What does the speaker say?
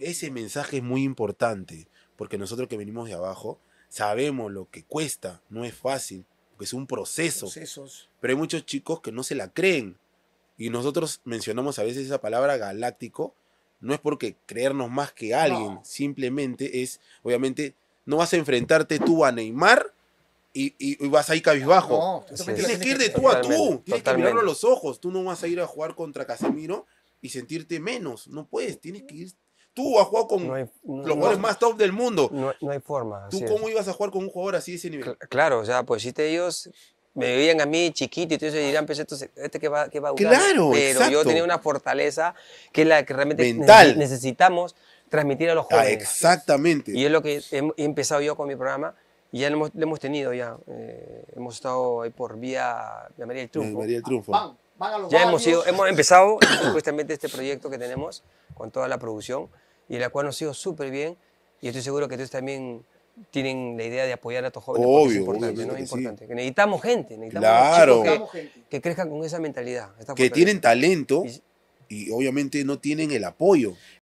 ese, mensaje es muy importante, porque nosotros que venimos de abajo sabemos lo que cuesta, no es fácil, porque es un proceso. Pero hay muchos chicos que no se la creen. Y nosotros mencionamos a veces esa palabra galáctico, no es porque creernos más que alguien, simplemente es, obviamente, no vas a enfrentarte tú a Neymar y, y, y vas ahí cabizbajo. tienes que ir de tú a tú, tienes que mirarlo a los ojos, tú no vas a ir a jugar contra Casemiro y sentirte menos. No puedes, tienes que ir. Tú has jugado con los jugadores más top del mundo. No, hay forma. ¿Tú cómo ibas a jugar con un jugador así de ese nivel? claro, o sea, pues si te ellos me veían a mí chiquito y entonces dirían pues esto, este que va, va a jugar. Claro, Pero yo tenía una fortaleza que es la que realmente necesitamos transmitir a los ah, jugadores exactamente. Y es lo que he, empezado yo con mi programa y ya lo hemos, hemos tenido ya. Eh, hemos estado ahí por vía de María del Triunfo. María del ah, Triunfo. Ya hemos, ido, hemos empezado justamente este proyecto que tenemos con toda la producción y el cual nos ha ido súper bien y estoy seguro que ustedes también tienen la idea de apoyar a estos jóvenes obvio, es importante, Necesitamos gente, necesitamos claro. que, crezca crezcan con esa mentalidad. Que tienen talento y obviamente no tienen el apoyo.